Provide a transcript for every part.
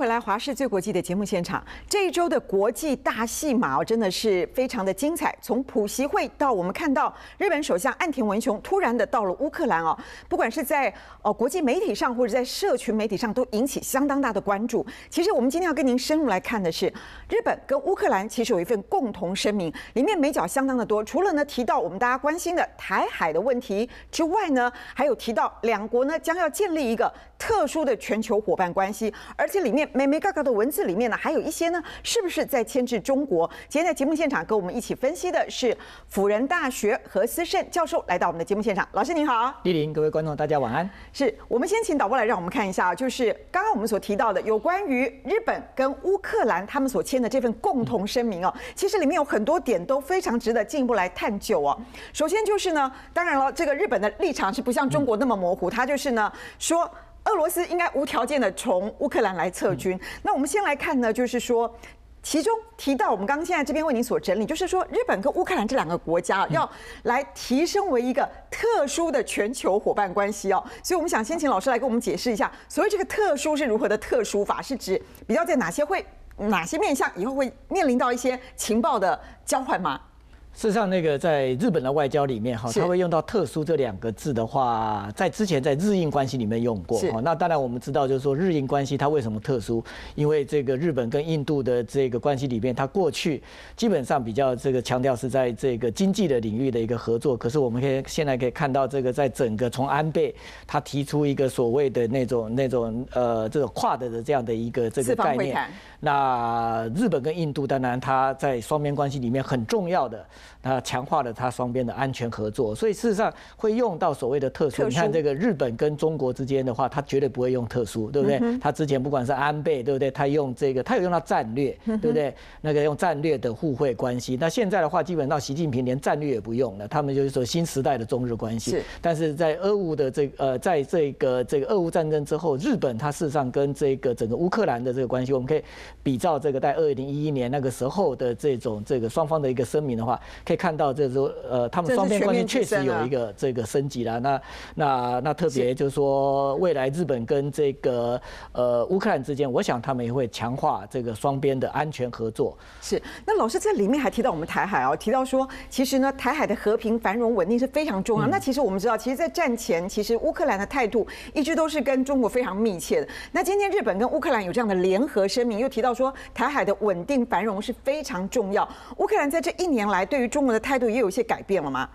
回来，华视最国际的节目现场，这一周的国际大戏码哦，真的是非常的精彩。从普席会到我们看到日本首相岸田文雄突然的到了乌克兰哦，不管是在呃国际媒体上或者在社群媒体上，都引起相当大的关注。其实我们今天要跟您深入来看的是，日本跟乌克兰其实有一份共同声明，里面美角相当的多。除了呢提到我们大家关心的台海的问题之外呢，还有提到两国呢将要建立一个。特殊的全球伙伴关系，而且里面每每嘎嘎的文字里面呢，还有一些呢，是不是在牵制中国？今天在节目现场跟我们一起分析的是辅仁大学何思胜教授，来到我们的节目现场。老师您好，丽玲，各位观众大家晚安。是我们先请导播来，让我们看一下，就是刚刚我们所提到的有关于日本跟乌克兰他们所签的这份共同声明哦，其实里面有很多点都非常值得进一步来探究哦。首先就是呢，当然了，这个日本的立场是不像中国那么模糊，它就是呢说。俄罗斯应该无条件的从乌克兰来撤军。那我们先来看呢，就是说，其中提到我们刚刚现在这边为您所整理，就是说日本跟乌克兰这两个国家要来提升为一个特殊的全球伙伴关系哦。所以，我们想先请老师来跟我们解释一下，所谓这个特殊是如何的特殊法，是指比较在哪些会哪些面向以后会面临到一些情报的交换吗？事实上，那个在日本的外交里面哈，他会用到“特殊”这两个字的话，在之前在日印关系里面用过。哈。那当然我们知道，就是说日印关系它为什么特殊？因为这个日本跟印度的这个关系里面，它过去基本上比较这个强调是在这个经济的领域的一个合作。可是我们可以现在可以看到，这个在整个从安倍他提出一个所谓的那种那种呃这个跨的的这样的一个这个概念，那日本跟印度当然它在双边关系里面很重要的。那强化了它双边的安全合作，所以事实上会用到所谓的特殊。你看这个日本跟中国之间的话，它绝对不会用特殊，对不对？他之前不管是安倍，对不对？他用这个，他有用到战略，对不对？那个用战略的互惠关系。那现在的话，基本上习近平连战略也不用了，他们就是说新时代的中日关系。但是，在俄乌的这呃，在这个这个俄乌战争之后，日本它事实上跟这个整个乌克兰的这个关系，我们可以比照这个在二零一一年那个时候的这种这个双方的一个声明的话。可以看到，这时候呃，他们双边关系确实有一个这个升级了。那那那特别就是说，未来日本跟这个呃乌克兰之间，我想他们也会强化这个双边的安全合作。是。那老师在里面还提到我们台海哦，提到说，其实呢，台海的和平、繁荣、稳定是非常重要。那其实我们知道，其实，在战前，其实乌克兰的态度一直都是跟中国非常密切的。那今天日本跟乌克兰有这样的联合声明，又提到说台海的稳定繁荣是非常重要。乌克兰在这一年来对对于中国的态度也有一些改变了吗？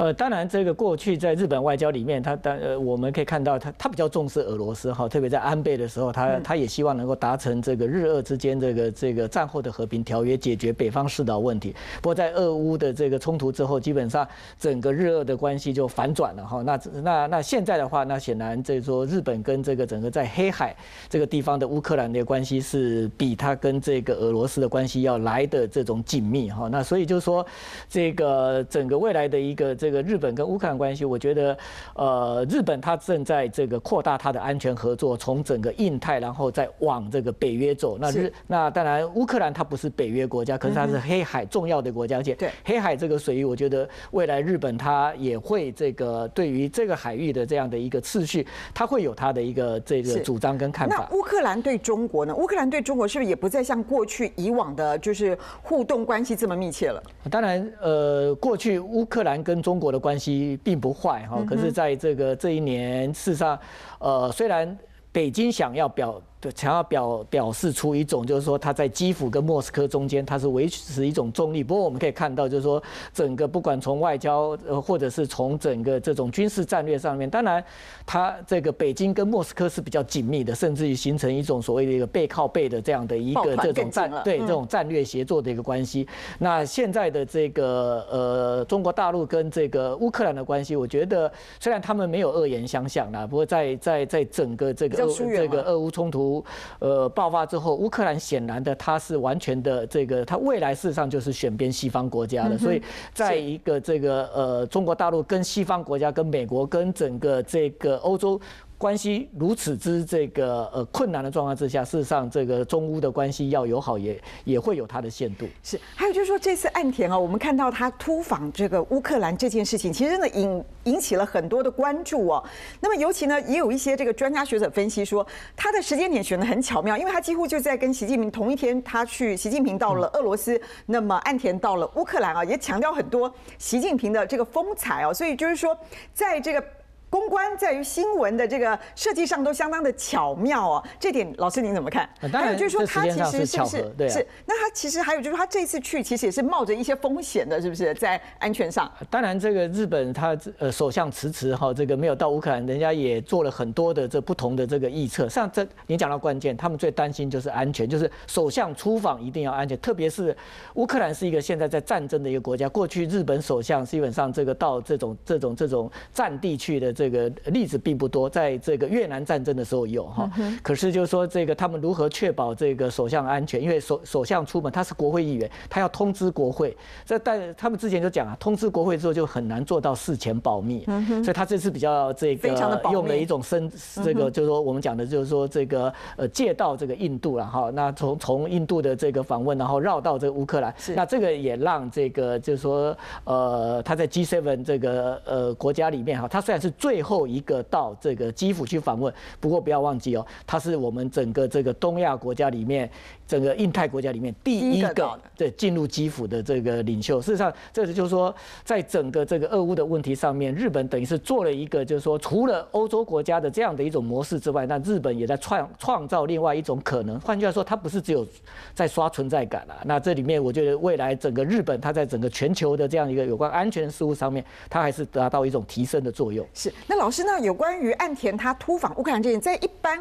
呃，当然，这个过去在日本外交里面，他当呃，我们可以看到他他比较重视俄罗斯哈，特别在安倍的时候，他他也希望能够达成这个日俄之间这个这个战后的和平条约，解决北方四岛问题。不过在俄乌的这个冲突之后，基本上整个日俄的关系就反转了哈。那那那现在的话，那显然这说日本跟这个整个在黑海这个地方的乌克兰的关系，是比他跟这个俄罗斯的关系要来的这种紧密哈。那所以就是说，这个整个未来的一个这。这个日本跟乌克兰关系，我觉得，呃，日本它正在这个扩大它的安全合作，从整个印太，然后再往这个北约走。那日那当然，乌克兰它不是北约国家，可是它是黑海重要的国家且对，黑海这个水域，我觉得未来日本它也会这个对于这个海域的这样的一个次序，它会有它的一个这个主张跟看法。那乌克兰对中国呢？乌克兰对中国是不是也不再像过去以往的，就是互动关系这么密切了？当然，呃，过去乌克兰跟中中国的关系并不坏哈，可是在这个这一年，事实上，呃，虽然北京想要表。对，想要表表示出一种，就是说他在基辅跟莫斯科中间，他是维持一种中立。不过我们可以看到，就是说整个不管从外交，呃，或者是从整个这种军事战略上面，当然，他这个北京跟莫斯科是比较紧密的，甚至于形成一种所谓的一个背靠背的这样的一个这种战对这种战略协作的一个关系。那现在的这个呃中国大陆跟这个乌克兰的关系，我觉得虽然他们没有恶言相向啦，不过在在在整个这个这个俄乌冲突。呃，爆发之后，乌克兰显然的，它是完全的这个，它未来事实上就是选边西方国家的，所以，在一个这个呃，中国大陆跟西方国家、跟美国、跟整个这个欧洲。关系如此之这个呃困难的状况之下，事实上，这个中乌的关系要友好，也也会有它的限度。是，还有就是说，这次岸田啊，我们看到他突访这个乌克兰这件事情，其实呢引引起了很多的关注哦。那么，尤其呢，也有一些这个专家学者分析说，他的时间点选的很巧妙，因为他几乎就在跟习近平同一天，他去习近平到了俄罗斯，那么岸田到了乌克兰啊，也强调很多习近平的这个风采哦。所以就是说，在这个。公关在于新闻的这个设计上都相当的巧妙哦，这点老师您怎么看？还有就是说他其实是巧合，对，是。那他其实还有就是他这次去其实也是冒着一些风险的，是不是在安全上？当然，这个日本他呃首相迟迟哈这个没有到乌克兰，人家也做了很多的这不同的这个预测。像这你讲到关键，他们最担心就是安全，就是首相出访一定要安全，特别是乌克兰是一个现在在战争的一个国家。过去日本首相基本上这个到这种这种这种战地去的。这个例子并不多，在这个越南战争的时候有哈，可是就是说这个他们如何确保这个首相安全？因为首首相出门他是国会议员，他要通知国会。这但他们之前就讲啊，通知国会之后就很难做到事前保密，所以他这次比较这个用了一种深，这个就是说我们讲的就是说这个呃借道这个印度了哈。那从从印度的这个访问，然后绕到这个乌克兰，那这个也让这个就是说呃他在 G seven 这个呃国家里面哈，他虽然是最最后一个到这个基辅去访问，不过不要忘记哦，他是我们整个这个东亚国家里面，整个印太国家里面第一个对进入基辅的这个领袖。事实上，这是就是说，在整个这个俄乌的问题上面，日本等于是做了一个就是说，除了欧洲国家的这样的一种模式之外，那日本也在创创造另外一种可能。换句话说，它不是只有在刷存在感了。那这里面，我觉得未来整个日本，它在整个全球的这样一个有关安全事务上面，它还是达到一种提升的作用。是。那老师，那有关于岸田他突访乌克兰这件事，在一般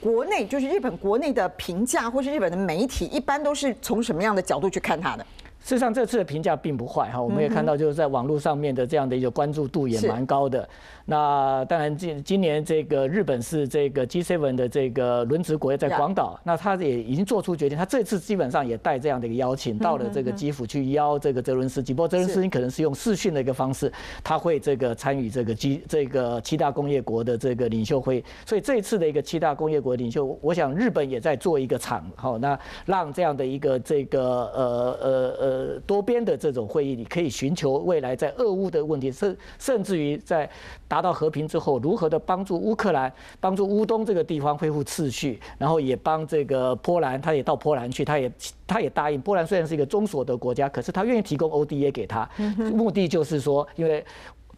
国内，就是日本国内的评价，或是日本的媒体，一般都是从什么样的角度去看他的？事实上，这次的评价并不坏哈。我们也看到，就是在网络上面的这样的一个关注度也蛮高的。那当然，今今年这个日本是这个 G7 的这个轮值国，在广岛。那他也已经做出决定，他这次基本上也带这样的一个邀请，到了这个基辅去邀这个泽伦斯基。不过泽伦斯基可能是用视讯的一个方式，他会这个参与这个基这个七大工业国的这个领袖会所以这一次的一个七大工业国领袖，我想日本也在做一个场，好，那让这样的一个这个呃呃呃。呃，多边的这种会议，你可以寻求未来在俄乌的问题，甚甚至于在达到和平之后，如何的帮助乌克兰，帮助乌东这个地方恢复秩序，然后也帮这个波兰，他也到波兰去，他也他也答应波兰虽然是一个中所的国家，可是他愿意提供 ODA 给他，目的就是说，因为。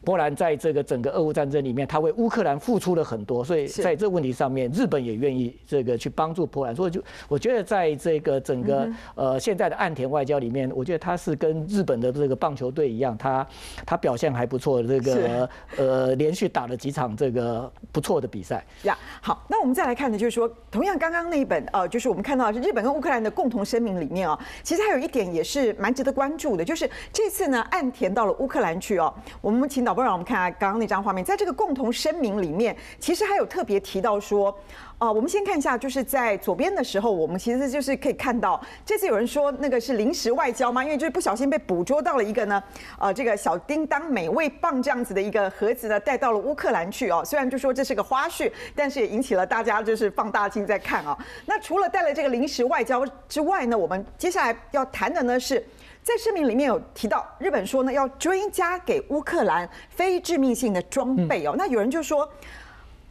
波兰在这个整个俄乌战争里面，他为乌克兰付出了很多，所以在这问题上面，日本也愿意这个去帮助波兰。所以就我觉得在这个整个呃现在的岸田外交里面，我觉得他是跟日本的这个棒球队一样，他他表现还不错。这个呃连续打了几场这个不错的比赛呀。好，那我们再来看呢，就是说同样刚刚那一本呃，就是我们看到是日本跟乌克兰的共同声明里面啊，其实还有一点也是蛮值得关注的，就是这次呢岸田到了乌克兰去哦，我们请到。不然我们看下刚刚那张画面，在这个共同声明里面，其实还有特别提到说，啊，我们先看一下，就是在左边的时候，我们其实就是可以看到，这次有人说那个是临时外交吗？因为就是不小心被捕捉到了一个呢，呃，这个小叮当美味棒这样子的一个盒子呢，带到了乌克兰去哦。虽然就说这是个花絮，但是也引起了大家就是放大镜在看哦。那除了带了这个临时外交之外呢，我们接下来要谈的呢是。在声明里面有提到，日本说呢要追加给乌克兰非致命性的装备哦。那有人就说，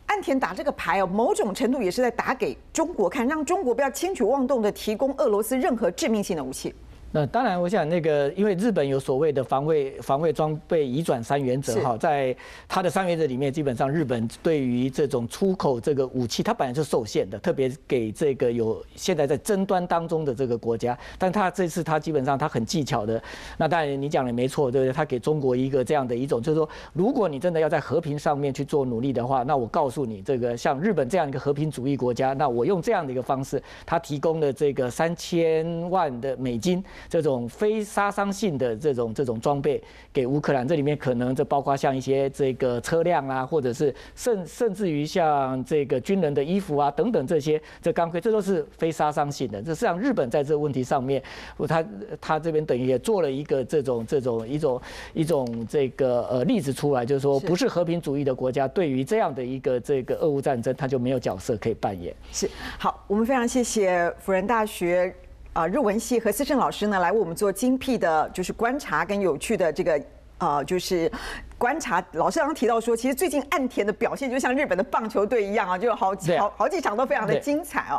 岸田打这个牌哦，某种程度也是在打给中国看，让中国不要轻举妄动的提供俄罗斯任何致命性的武器。那当然，我想那个，因为日本有所谓的防卫防卫装备移转三原则哈，在它的三原则里面，基本上日本对于这种出口这个武器，它本来是受限的，特别给这个有现在在争端当中的这个国家，但他这次他基本上他很技巧的。那当然你讲的没错，对不对？他给中国一个这样的一种，就是说，如果你真的要在和平上面去做努力的话，那我告诉你，这个像日本这样一个和平主义国家，那我用这样的一个方式，他提供的这个三千万的美金。这种非杀伤性的这种这种装备给乌克兰，这里面可能这包括像一些这个车辆啊，或者是甚甚至于像这个军人的衣服啊等等这些，这钢盔这都是非杀伤性的。这实际上日本在这个问题上面，他他这边等于也做了一个这种这种一种一种这个呃例子出来，就是说不是和平主义的国家，对于这样的一个这个俄乌战争，他就没有角色可以扮演。是好，我们非常谢谢辅仁大学。啊，日文系和思政老师呢，来为我们做精辟的，就是观察跟有趣的这个，呃，就是观察。老师刚刚提到说，其实最近岸田的表现就像日本的棒球队一样啊，就有好几好好几场都非常的精彩哦。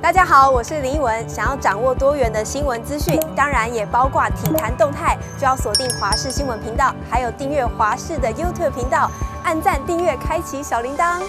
大家好，我是林奕文，想要掌握多元的新闻资讯，当然也包括体坛动态，就要锁定华视新闻频道，还有订阅华视的 YouTube 频道，按赞订阅，开启小铃铛。